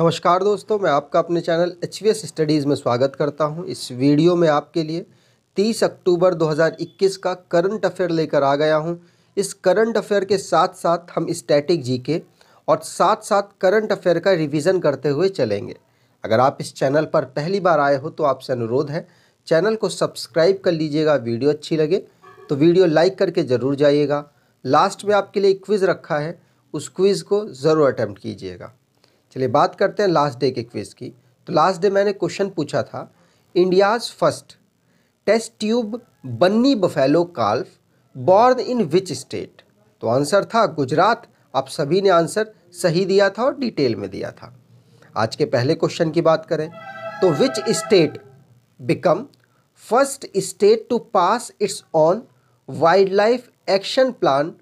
नमस्कार दोस्तों मैं आपका अपने चैनल एच स्टडीज़ में स्वागत करता हूं इस वीडियो में आपके लिए 30 अक्टूबर 2021 का करंट अफेयर लेकर आ गया हूं इस करंट अफेयर के साथ साथ हम स्टैटिक जीके और साथ साथ करंट अफेयर का रिवीजन करते हुए चलेंगे अगर आप इस चैनल पर पहली बार आए हो तो आपसे अनुरोध है चैनल को सब्सक्राइब कर लीजिएगा वीडियो अच्छी लगे तो वीडियो लाइक करके ज़रूर जाइएगा लास्ट में आपके लिए क्विज़ रखा है उस क्विज़ को ज़रूर अटैम्प्ट कीजिएगा चलिए बात करते हैं लास्ट डे के क्विज़ की तो लास्ट डे मैंने क्वेश्चन पूछा था India's first test tube Banni buffalo calf born in which state तो आंसर था गुजरात आप सभी ने आंसर सही दिया था और डिटेल में दिया था आज के पहले क्वेश्चन की बात करें तो which state become first state to pass its own wildlife action plan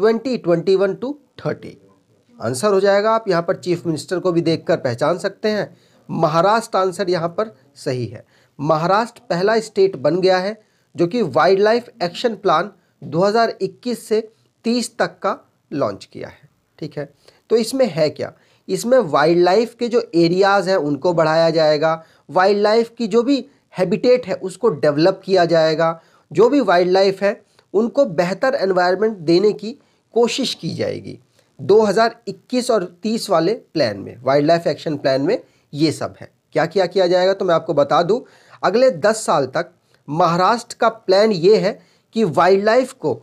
2021 to thirty answer हो जाएगा आप यहाँ पर चीफ मिनिस्टर को भी देखकर पहचान सकते हैं महाराष्ट्र आंसर यहाँ पर सही है महाराष्ट्र पहला स्टेट बन गया है जो कि वाइल्ड लाइफ एक्शन प्लान 2021 से 30 तक का लॉन्च किया है ठीक है तो इसमें है क्या इसमें वाइल्ड लाइफ के जो एरियाज़ हैं उनको बढ़ाया जाएगा वाइल्ड लाइफ की जो भी हैबिटेट है उसको डेवलप किया जाएगा जो भी वाइल्ड लाइफ है उनको बेहतर एनवायरनमेंट देने की कोशिश की जाएगी 2021 और 30 वाले प्लान में वाइल्ड लाइफ एक्शन प्लान में ये सब है क्या क्या किया जाएगा तो मैं आपको बता दूं अगले 10 साल तक महाराष्ट्र का प्लान ये है कि वाइल्ड लाइफ को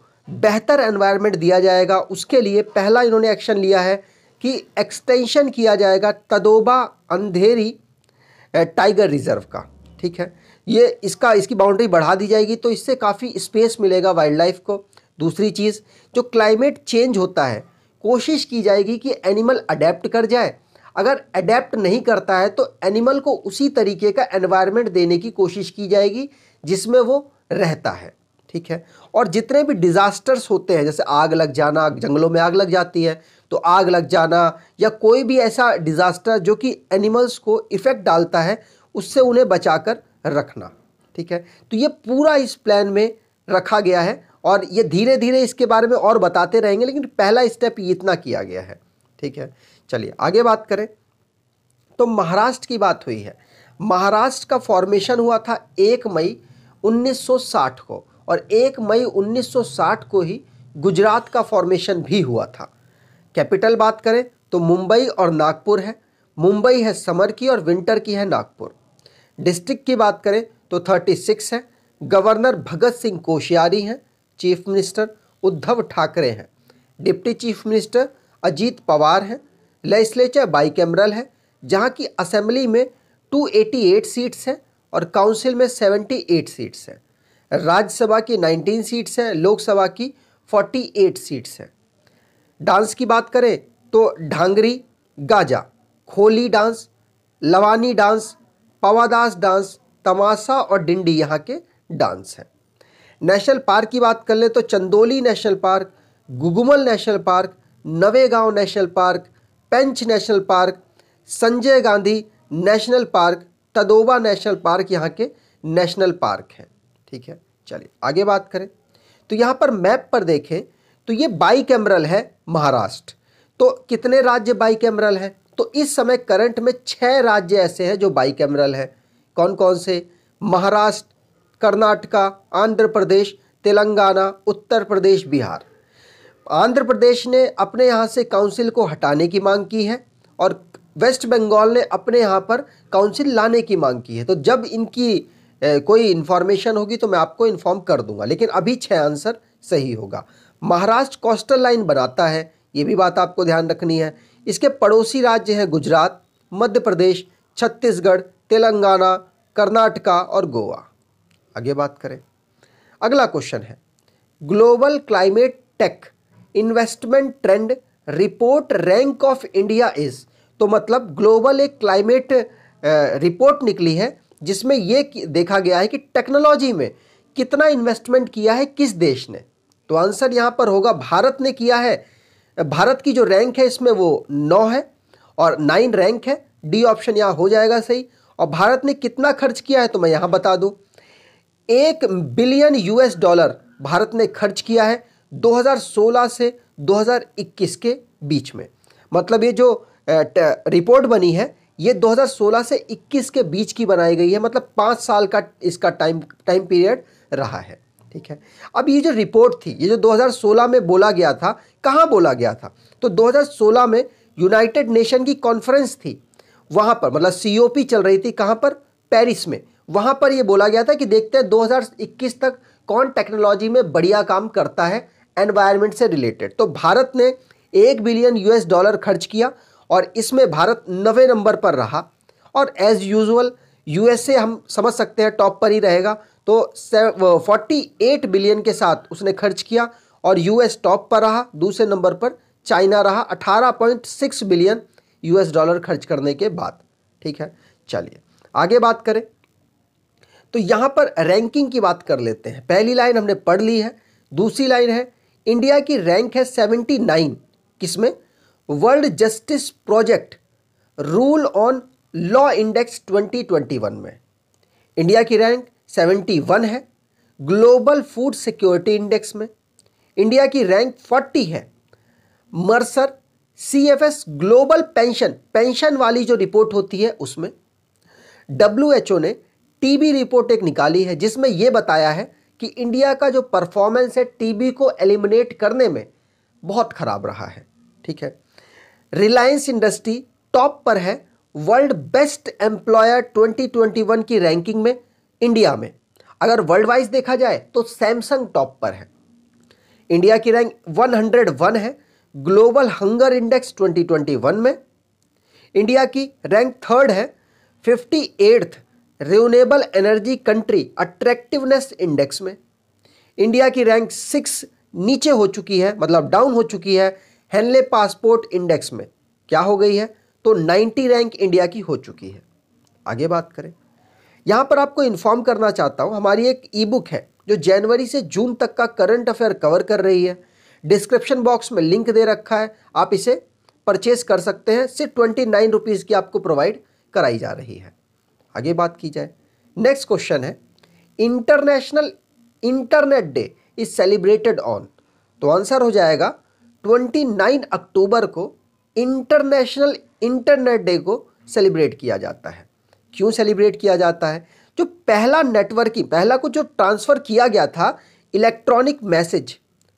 बेहतर एनवायरनमेंट दिया जाएगा उसके लिए पहला इन्होंने एक्शन लिया है कि एक्सटेंशन किया जाएगा तदोबा अंधेरी टाइगर रिजर्व का ठीक है ये इसका इसकी बाउंड्री बढ़ा दी जाएगी तो इससे काफ़ी स्पेस मिलेगा वाइल्ड लाइफ को दूसरी चीज़ जो क्लाइमेट चेंज होता है कोशिश की जाएगी कि एनिमल अडेप्ट कर जाए अगर अडेप्ट नहीं करता है तो एनिमल को उसी तरीके का एनवायरनमेंट देने की कोशिश की जाएगी जिसमें वो रहता है ठीक है और जितने भी डिज़ास्टर्स होते हैं जैसे आग लग जाना जंगलों में आग लग जाती है तो आग लग जाना या कोई भी ऐसा डिज़ास्टर जो कि एनिमल्स को इफ़ेक्ट डालता है उससे उन्हें बचाकर रखना ठीक है तो ये पूरा इस प्लान में रखा गया है और ये धीरे धीरे इसके बारे में और बताते रहेंगे लेकिन पहला स्टेप इतना किया गया है ठीक है चलिए आगे बात करें तो महाराष्ट्र की बात हुई है महाराष्ट्र का फॉर्मेशन हुआ था एक मई 1960 को और एक मई 1960 को ही गुजरात का फॉर्मेशन भी हुआ था कैपिटल बात करें तो मुंबई और नागपुर है मुंबई है समर की और विंटर की है नागपुर डिस्ट्रिक्ट की बात करें तो 36 है गवर्नर भगत सिंह कोश्यारी हैं चीफ मिनिस्टर उद्धव ठाकरे हैं deputy chief minister Ajit Pawar हैं लेजिस्लेचर कैमरल है जहाँ की असेंबली में 288 सीट्स हैं और काउंसिल में 78 सीट्स हैं राज्यसभा की 19 सीट्स हैं लोकसभा की 48 सीट्स हैं डांस की बात करें तो Dhangari Gaja Koli dance Lavani dance Powadas dance Tamasha और डिंडी यहाँ के डांस हैं नेशनल पार्क की बात कर लें तो Chandoli national park Gugamal national park Navegaon national park Pench national park Sanjay Gandhi national park Tadoba national park यहाँ के नेशनल पार्क हैं ठीक है चलिए आगे बात करें तो यहाँ पर मैप पर देखें तो ये बाई कैमरल है महाराष्ट्र तो कितने राज्य बाई कैमरल हैं तो इस समय करंट में छः राज्य ऐसे हैं जो बाई कैमरल हैं कौन कौन से महाराष्ट्र कर्नाटका आंध्र प्रदेश तेलंगाना उत्तर प्रदेश बिहार आंध्र प्रदेश ने अपने यहाँ से काउंसिल को हटाने की मांग की है और वेस्ट बंगाल ने अपने यहाँ पर काउंसिल लाने की मांग की है तो जब इनकी ए, कोई इन्फॉर्मेशन होगी तो मैं आपको इन्फॉर्म कर दूंगा लेकिन अभी छः आंसर सही होगा महाराष्ट्र कोस्टल लाइन बनाता है ये भी बात आपको ध्यान रखनी है इसके पड़ोसी राज्य हैं गुजरात मध्य प्रदेश छत्तीसगढ़ तेलंगाना कर्नाटका और गोवा आगे बात करें अगला क्वेश्चन है global climate tech investment trend report rank of India is तो मतलब ग्लोबल एक क्लाइमेट रिपोर्ट निकली है जिसमें यह देखा गया है कि टेक्नोलॉजी में कितना इन्वेस्टमेंट किया है किस देश ने तो आंसर यहां पर होगा भारत ने किया है भारत की जो रैंक है इसमें वो नौ है और नाइन रैंक है डी ऑप्शन यहां हो जाएगा सही और भारत ने कितना खर्च किया है तो मैं यहां बता दूं एक बिलियन यूएस डॉलर भारत ने खर्च किया है 2016 से 2021 के बीच में मतलब ये जो रिपोर्ट बनी है ये 2016 से 21 के बीच की बनाई गई है मतलब पाँच साल का इसका टाइम टाइम पीरियड रहा है ठीक है अब ये जो रिपोर्ट थी ये जो 2016 में बोला गया था कहाँ बोला गया था तो 2016 में यूनाइटेड नेशन की कॉन्फ्रेंस थी वहाँ पर मतलब सी चल रही थी कहाँ पर पेरिस में वहाँ पर ये बोला गया था कि देखते हैं 2021 तक कौन टेक्नोलॉजी में बढ़िया काम करता है एनवायरनमेंट से रिलेटेड तो भारत ने एक बिलियन यूएस डॉलर खर्च किया और इसमें भारत नवे नंबर पर रहा और एज़ यूजल यूएसए हम समझ सकते हैं टॉप पर ही रहेगा तो फोर्टी एट बिलियन के साथ उसने खर्च किया और यूएस टॉप पर रहा दूसरे नंबर पर चाइना रहा अठारह point six billion US dollar खर्च करने के बाद ठीक है चलिए आगे बात करें तो यहाँ पर रैंकिंग की बात कर लेते हैं पहली लाइन हमने पढ़ ली है दूसरी लाइन है इंडिया की रैंक है सेवेंटी नाइन किसमें world justice project rule on law index 2021 में इंडिया की रैंक 71 है ग्लोबल फूड सिक्योरिटी इंडेक्स में इंडिया की रैंक 40 है Mercer CFS global pension pension वाली जो रिपोर्ट होती है उसमें डब्ल्यूएचओ ने टीबी रिपोर्ट एक निकाली है जिसमें यह बताया है कि इंडिया का जो परफॉर्मेंस है टीबी को एलिमिनेट करने में बहुत ख़राब रहा है ठीक है रिलायंस इंडस्ट्री टॉप पर है वर्ल्ड बेस्ट एम्प्लॉयर 2021 की रैंकिंग में इंडिया में अगर वर्ल्ड वाइज देखा जाए तो सैमसंग टॉप पर है इंडिया की रैंक 101 है ग्लोबल हंगर इंडेक्स 2021 में इंडिया की रैंक थर्ड है fifty eighth renewable energy country attractiveness index में इंडिया की रैंक सिक्स नीचे हो चुकी है मतलब डाउन हो चुकी है हेनले पासपोर्ट इंडेक्स में क्या हो गई है तो 90 रैंक इंडिया की हो चुकी है आगे बात करें यहाँ पर आपको इन्फॉर्म करना चाहता हूँ हमारी एक ई बुक है जो जनवरी से जून तक का करंट अफेयर कवर कर रही है डिस्क्रिप्शन बॉक्स में लिंक दे रखा है आप इसे परचेज कर सकते हैं सिर्फ ट्वेंटी नाइन रुपीज़ की आपको प्रोवाइड कराई जा रही है आगे बात की जाए नेक्स्ट क्वेश्चन है international internet day is celebrated on तो आंसर हो जाएगा 29 अक्टूबर को इंटरनेशनल इंटरनेट डे को सेलिब्रेट किया जाता है क्यों सेलिब्रेट किया जाता है जो पहला नेटवर्किंग पहला को जो ट्रांसफ़र किया गया था इलेक्ट्रॉनिक मैसेज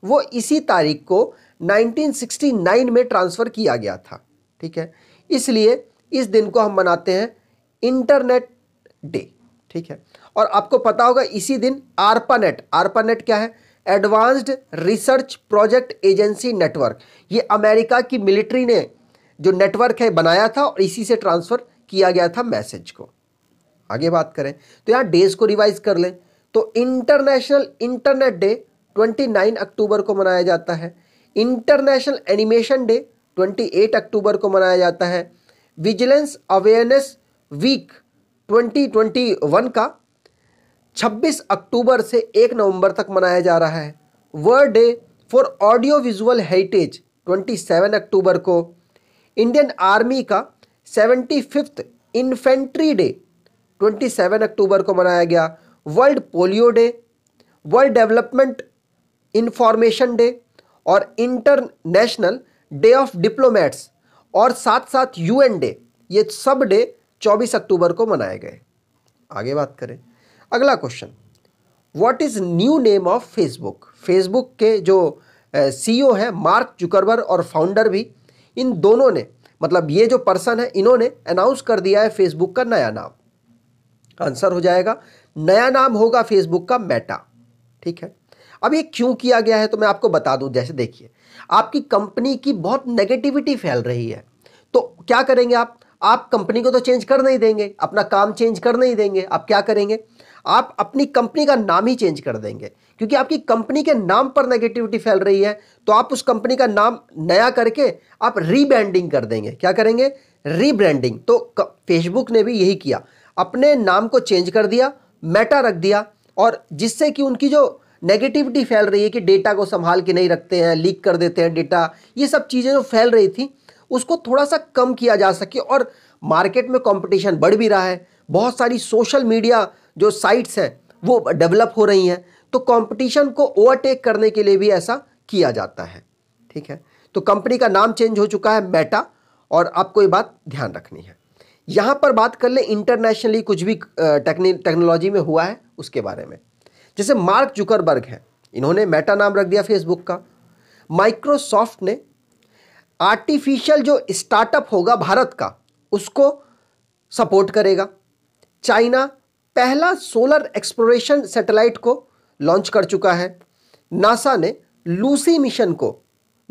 वो इसी तारीख को 1969 में ट्रांसफ़र किया गया था ठीक है इसलिए इस दिन को हम मनाते हैं इंटरनेट डे ठीक है और आपको पता होगा इसी दिन आरपानेट आरपानेट क्या है advanced research project agency network ये अमेरिका की मिलिट्री ने जो नेटवर्क है बनाया था और इसी से ट्रांसफ़र किया गया था मैसेज को आगे बात करें तो यहाँ डेज को रिवाइज कर लें तो इंटरनेशनल इंटरनेट डे 29 अक्टूबर को मनाया जाता है इंटरनेशनल एनिमेशन डे 28 अक्टूबर को मनाया जाता है विजिलेंस अवेयरनेस वीक 2021 का 26 अक्टूबर से 1 नवंबर तक मनाया जा रहा है world day for audio visual heritage 27 अक्टूबर को इंडियन आर्मी का सेवेंटी फिफ्थ इन्फेंट्री डे 27 अक्टूबर को मनाया गया world polio day world development information day और इंटरनेशनल डे ऑफ डिप्लोमेट्स और साथ साथ यूएन डे ये सब डे 24 अक्टूबर को मनाए गए आगे बात करें अगला question what is new name of Facebook Facebook के जो सीईओ e हैं मार्क जुकरबर और फाउंडर भी इन दोनों ने मतलब ये जो पर्सन है इन्होंने अनाउंस कर दिया है फेसबुक का नया नाम आंसर हो जाएगा नया नाम होगा फेसबुक का मेटा ठीक है अब ये क्यों किया गया है तो मैं आपको बता दूं जैसे देखिए आपकी कंपनी की बहुत नेगेटिविटी फैल रही है तो क्या करेंगे आप आप कंपनी को तो चेंज कर नहीं देंगे अपना काम चेंज कर नहीं देंगे आप क्या करेंगे आप अपनी कंपनी का नाम ही चेंज कर देंगे क्योंकि आपकी कंपनी के नाम पर नेगेटिविटी फैल रही है तो आप उस कंपनी का नाम नया करके आप रीब्रांडिंग कर देंगे क्या करेंगे रीब्रांडिंग तो फेसबुक ने भी यही किया अपने नाम को चेंज कर दिया मेटा रख दिया और जिससे कि उनकी जो नेगेटिविटी फैल रही है कि डेटा को संभाल के नहीं रखते हैं लीक कर देते हैं डेटा ये सब चीज़ें जो फैल रही थी उसको थोड़ा सा कम किया जा सके और मार्केट में कंपटीशन बढ़ भी रहा है बहुत सारी सोशल मीडिया जो साइट्स हैं वो डेवलप हो रही हैं तो कंपटीशन को ओवरटेक करने के लिए भी ऐसा किया जाता है ठीक है तो कंपनी का नाम चेंज हो चुका है मेटा और आपको ये बात ध्यान रखनी है यहाँ पर बात कर लें इंटरनेशनली कुछ भी टेक्नोलॉजी में हुआ है उसके बारे में जैसे मार्क जुकरबर्ग हैं इन्होंने मेटा नाम रख दिया फेसबुक का माइक्रोसॉफ्ट ने आर्टिफिशियल जो स्टार्टअप होगा भारत का उसको सपोर्ट करेगा चाइना पहला सोलर एक्सप्लोरेशन सैटेलाइट को लॉन्च कर चुका है नासा ने लूसी मिशन को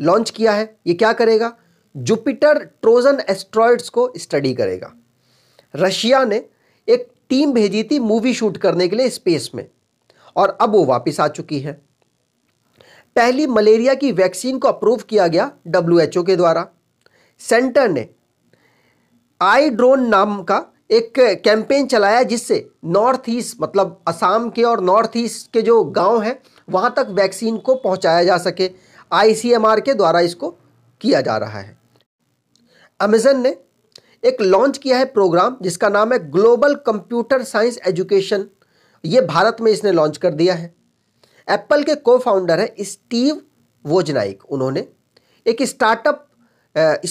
लॉन्च किया है ये क्या करेगा जुपिटर ट्रोजन एस्ट्रॉयड्स को स्टडी करेगा रशिया ने एक टीम भेजी थी मूवी शूट करने के लिए स्पेस में और अब वो वापस आ चुकी है पहली मलेरिया की वैक्सीन को अप्रूव किया गया डब्ल्यूएचओ के द्वारा सेंटर ने आई ड्रोन नाम का एक कैंपेन चलाया जिससे नॉर्थ ईस्ट मतलब असम के और नॉर्थ ईस्ट के जो गांव हैं वहां तक वैक्सीन को पहुंचाया जा सके आईसीएमआर के द्वारा इसको किया जा रहा है अमेजन ने एक लॉन्च किया है प्रोग्राम जिसका नाम है ग्लोबल कंप्यूटर साइंस एजुकेशन ये भारत में इसने लॉन्च कर दिया है एप्पल के को फाउंडर है स्टीव वोजनाइक उन्होंने एक स्टार्टअप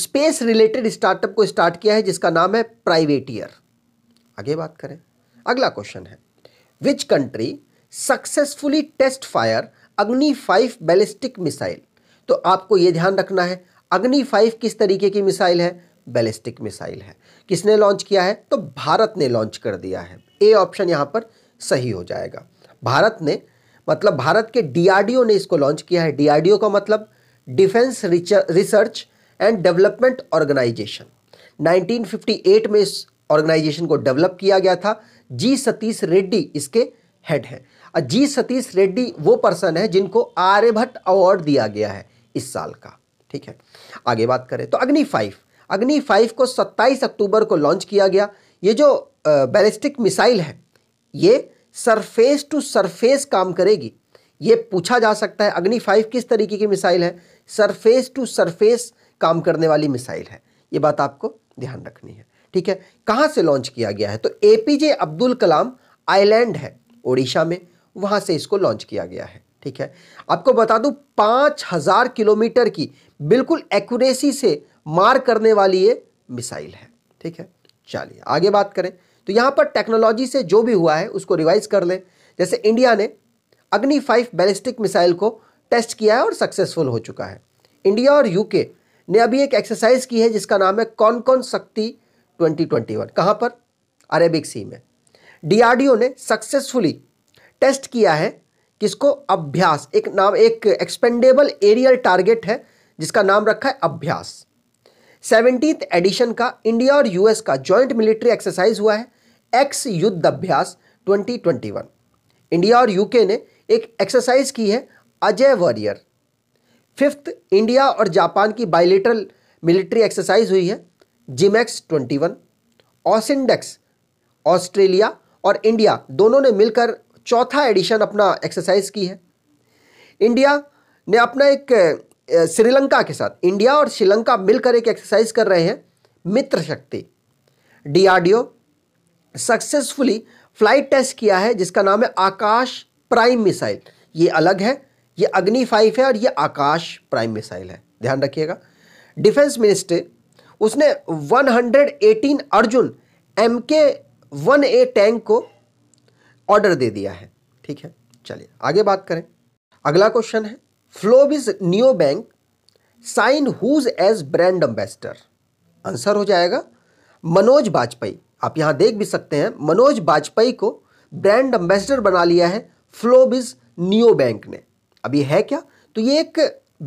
स्पेस रिलेटेड स्टार्टअप को स्टार्ट किया है जिसका नाम है प्राइवेटियर आगे बात करें अगला क्वेश्चन है which country successfully test fire Agni five ballistic missile तो आपको यह ध्यान रखना है अग्नि फाइव किस तरीके की मिसाइल है बैलिस्टिक मिसाइल है किसने लॉन्च किया है तो भारत ने लॉन्च कर दिया है ए ऑप्शन यहां पर सही हो जाएगा भारत ने मतलब भारत के डीआरडीओ ने इसको लॉन्च किया है डीआरडीओ का मतलब defence research and development organisation 1958 में इस ऑर्गेनाइजेशन को डेवलप किया गया था जी सतीश रेड्डी इसके हेड हैं और जी सतीश रेड्डी वो पर्सन है जिनको आर्यभट्ट अवार्ड दिया गया है इस साल का ठीक है आगे बात करें तो अग्नि फाइव अग्नि फाइव को 27 अक्टूबर को लॉन्च किया गया ये जो बैलिस्टिक मिसाइल है ये सरफेस टू सरफेस काम करेगी ये पूछा जा सकता है अग्नि फाइव किस तरीके की मिसाइल है सरफेस टू सरफेस काम करने वाली मिसाइल है ये बात आपको ध्यान रखनी है ठीक है कहाँ से लॉन्च किया गया है तो A P J Abdul Kalam island है ओडिशा में वहाँ से इसको लॉन्च किया गया है ठीक है आपको बता दूँ पाँच हज़ार किलोमीटर की बिल्कुल एक्यूरेसी से मार करने वाली ये मिसाइल है ठीक है चलिए आगे बात करें तो यहाँ पर टेक्नोलॉजी से जो भी हुआ है उसको रिवाइज कर लें जैसे इंडिया ने अग्नि फाइव बैलिस्टिक मिसाइल को टेस्ट किया है और सक्सेसफुल हो चुका है इंडिया और यूके ने अभी एक एक्सरसाइज की है जिसका नाम है कौन कौन शक्ति 2021 कहाँ पर अरेबिक सी में डीआरडीओ ने सक्सेसफुली टेस्ट किया है किसको अभ्यास एक नाम एक एक्सपेंडेबल एरियल टारगेट है जिसका नाम रखा है अभ्यास सेवनटीन्थ एडिशन का इंडिया और यूएस का जॉइंट मिलिट्री एक्सरसाइज हुआ है एक्स युद्ध अभ्यास 2021 इंडिया और यूके ने एक एक्सरसाइज की है अजय वॉरियर फिफ्थ इंडिया और जापान की बाइलेटरल मिलिट्री एक्सरसाइज हुई है जिमेक्स 21 ऑसिंडेक्स ऑस्ट्रेलिया और इंडिया दोनों ने मिलकर चौथा एडिशन अपना एक्सरसाइज की है इंडिया ने अपना एक श्रीलंका के साथ इंडिया और श्रीलंका मिलकर एक एक्सरसाइज कर रहे हैं मित्र शक्ति डीआरडीओ सक्सेसफुली फ्लाइट टेस्ट किया है जिसका नाम है आकाश प्राइम मिसाइल ये अलग है ये अग्नि फाइव है और ये आकाश प्राइम मिसाइल है ध्यान रखिएगा डिफेंस मिनिस्टर उसने 118 Arjun M K one A tank को ऑर्डर दे दिया है ठीक है चलिए आगे बात करें अगला क्वेश्चन है FloBiz new bank sign whose as brand ambassador answer हो जाएगा मनोज वाजपेयी आप यहाँ देख भी सकते हैं मनोज बाजपेयी को ब्रांड एम्बेसडर बना लिया है फ्लोबिज नियो बैंक ने अभी है क्या तो ये एक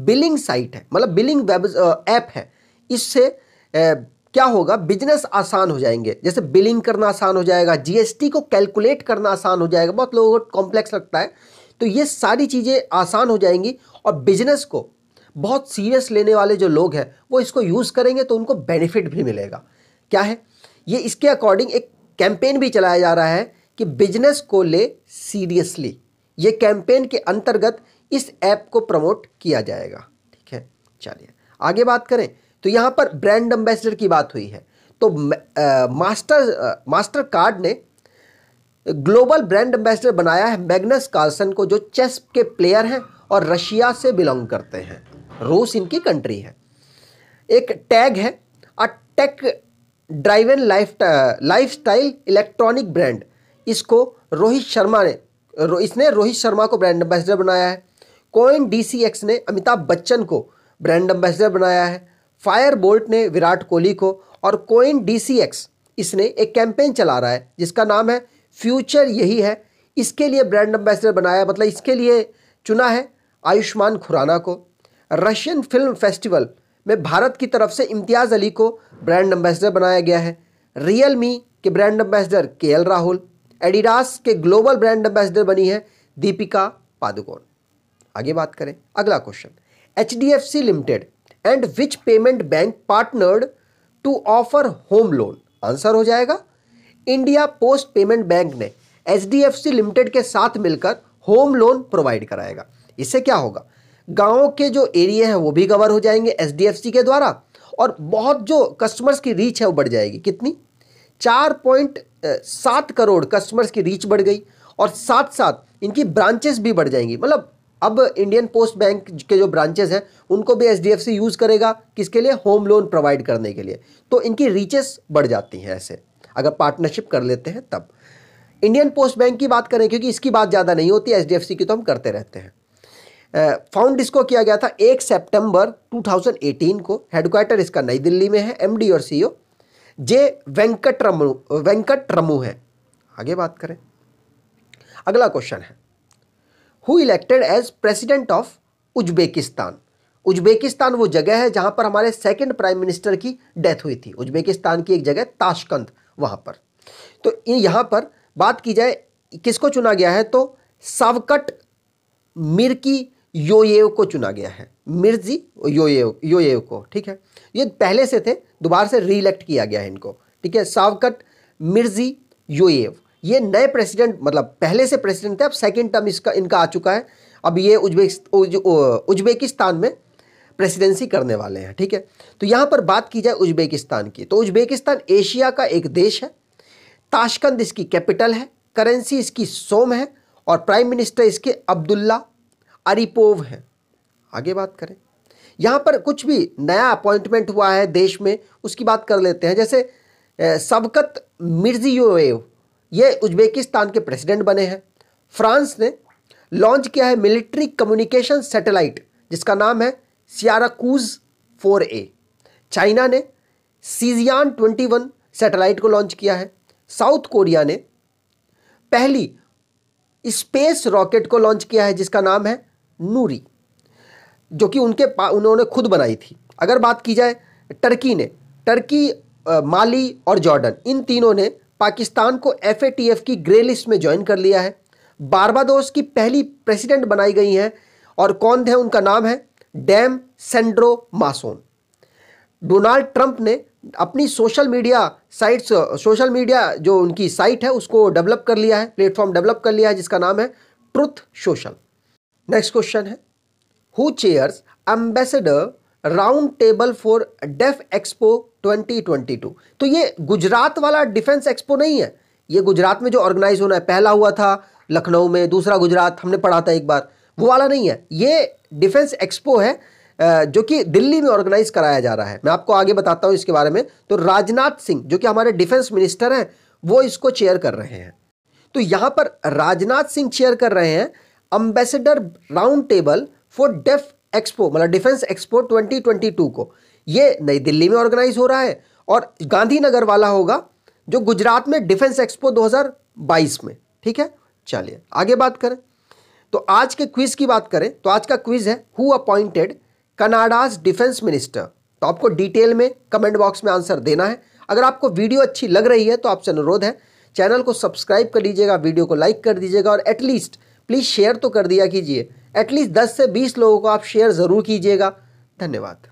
बिलिंग साइट है मतलब बिलिंग वेब ऐप है इससे क्या होगा बिजनेस आसान हो जाएंगे जैसे बिलिंग करना आसान हो जाएगा जीएसटी को कैलकुलेट करना आसान हो जाएगा बहुत लोगों को कॉम्प्लेक्स लगता है तो ये सारी चीज़ें आसान हो जाएंगी और बिजनेस को बहुत सीरियस लेने वाले जो लोग हैं वो इसको यूज़ करेंगे तो उनको बेनिफिट भी मिलेगा क्या है ये इसके अकॉर्डिंग एक कैंपेन भी चलाया जा रहा है कि बिजनेस को ले सीरियसली ये कैंपेन के अंतर्गत इस ऐप को प्रमोट किया जाएगा ठीक है चलिए आगे बात करें तो यहाँ पर ब्रांड एम्बेसडर की बात हुई है तो मास्टर मास्टर कार्ड ने ग्लोबल ब्रांड एम्बेसडर बनाया है मैग्नस कार्लसन को जो चेस के प्लेयर हैं और रशिया से बिलोंग करते हैं रूस इनकी कंट्री है एक टैग है a tech driven life life style electronic brand इसको रोहित शर्मा ने रो, इसने रोहित शर्मा को ब्रांड एम्बेसडर बनाया है कोइन डी ने अमिताभ बच्चन को ब्रांड एम्बेसडर बनाया है फायर बोल्ट ने विराट कोहली को और कोइन डी इसने एक कैंपेन चला रहा है जिसका नाम है फ्यूचर यही है इसके लिए ब्रांड एम्बेसडर बनाया मतलब इसके लिए चुना है आयुष्मान खुराना को रशियन फिल्म फेस्टिवल में भारत की तरफ से इम्तियाज़ अली को ब्रांड एम्बेसडर बनाया गया है रियल मी के brand ambassador K L Rahul Adidas के ग्लोबल ब्रांड एम्बेसडर बनी है दीपिका पादुकोण आगे बात करें अगला question H D F C limited and which payment bank partnered to offer home loan answer हो जाएगा इंडिया पोस्ट पेमेंट बैंक ने H D F C limited के साथ मिलकर होम लोन प्रोवाइड कराएगा इससे क्या होगा गाँव के जो एरिया है वो भी कवर हो जाएंगे एच के द्वारा और बहुत जो कस्टमर्स की रीच है वो बढ़ जाएगी कितनी चार पॉइंट सात करोड़ कस्टमर्स की रीच बढ़ गई और साथ साथ इनकी ब्रांचेस भी बढ़ जाएंगी मतलब अब इंडियन पोस्ट बैंक के जो ब्रांचेस हैं उनको भी एच यूज़ करेगा किसके लिए होम लोन प्रोवाइड करने के लिए तो इनकी रीचेस बढ़ जाती हैं ऐसे अगर पार्टनरशिप कर लेते हैं तब इंडियन पोस्ट बैंक की बात करें क्योंकि इसकी बात ज़्यादा नहीं होती एच की तो हम करते रहते हैं फाउंड इसको किया गया था एक सितंबर 2018 को हेडक्वार्टर इसका नई दिल्ली में है एमडी और CEO e J Venkat Ramu Venkat Ramu है आगे बात करें अगला क्वेश्चन है who elected as president of Uzbekistan Uzbekistan वो जगह है जहां पर हमारे सेकंड प्राइम मिनिस्टर की डेथ हुई थी उज्बेकिस्तान की एक जगह ताशकंद वहां पर तो यहां पर बात की जाए किसको चुना गया है तो सावकट मिर्की योयेव को चुना गया है मिर्जी योयेव योयेव को ठीक है ये पहले से थे दोबारा से रीइलेक्ट किया गया है इनको ठीक है सावकट मिर्जी योयेव ये नए प्रेसिडेंट मतलब पहले से प्रेसिडेंट थे अब सेकेंड टर्म इसका इनका आ चुका है अब ये उज्बेक उज्बेकिस्तान में प्रेसिडेंसी करने वाले हैं ठीक है तो यहाँ पर बात की जाए उज्बेकिस्तान की तो उज्बेकिस्तान एशिया का एक देश है ताशकंद इसकी कैपिटल है करेंसी इसकी सोम है और प्राइम मिनिस्टर इसके अब्दुल्ला अरिपोव हैं आगे बात करें यहाँ पर कुछ भी नया अपॉइंटमेंट हुआ है देश में उसकी बात कर लेते हैं जैसे सबकत मिर्जियोएव ये उज्बेकिस्तान के प्रेसिडेंट बने हैं फ्रांस ने लॉन्च किया है मिलिट्री कम्युनिकेशन सैटेलाइट जिसका नाम है सियाराकूज फोर ए चाइना ने सीजियान ट्वेंटी वन सेटेलाइट को लॉन्च किया है साउथ कोरिया ने पहली स्पेस रॉकेट को लॉन्च किया है जिसका नाम है नूरी जो कि उनके उन्होंने खुद बनाई थी अगर बात की जाए टर्की ने टर्की माली और जॉर्डन इन तीनों ने पाकिस्तान को एफ की ग्रे लिस्ट में ज्वाइन कर लिया है बारबादोस की पहली प्रेसिडेंट बनाई गई हैं और कौन थे उनका नाम है Dame Sandra Mason Donald Trump ने अपनी social media sites social media जो उनकी साइट है उसको डेवलप कर लिया है प्लेटफॉर्म डेवलप कर लिया है जिसका नाम है ट्रुथ सोशल नेक्स्ट क्वेश्चन है who chairs ambassador round table for def expo 2022 तो ये गुजरात वाला डिफेंस एक्सपो नहीं है ये गुजरात में जो ऑर्गेनाइज होना है पहला हुआ था लखनऊ में दूसरा गुजरात हमने पढ़ा था एक बार वो वाला नहीं है ये डिफेंस एक्सपो है जो कि दिल्ली में ऑर्गेनाइज कराया जा रहा है मैं आपको आगे बताता हूं इसके बारे में तो राजनाथ सिंह जो कि हमारे डिफेंस मिनिस्टर हैं वो इसको चेयर कर रहे हैं तो यहां पर राजनाथ सिंह चेयर कर रहे हैं ambassador round table for def expo मतलब डिफेंस एक्सपो 2022 को ये नई दिल्ली में ऑर्गेनाइज हो रहा है और गांधीनगर वाला होगा जो गुजरात में डिफेंस एक्सपो 2022 में ठीक है चलिए आगे बात करें तो आज के क्विज की बात करें तो आज का क्विज है who appointed Canada's defence minister तो आपको डिटेल में कमेंट बॉक्स में आंसर देना है अगर आपको वीडियो अच्छी लग रही है तो आपसे अनुरोध है चैनल को सब्सक्राइब कर लीजिएगा वीडियो को लाइक कर दीजिएगा और एटलीस्ट प्लीज़ शेयर तो कर दिया कीजिए एटलीस्ट दस से बीस लोगों को आप शेयर ज़रूर कीजिएगा धन्यवाद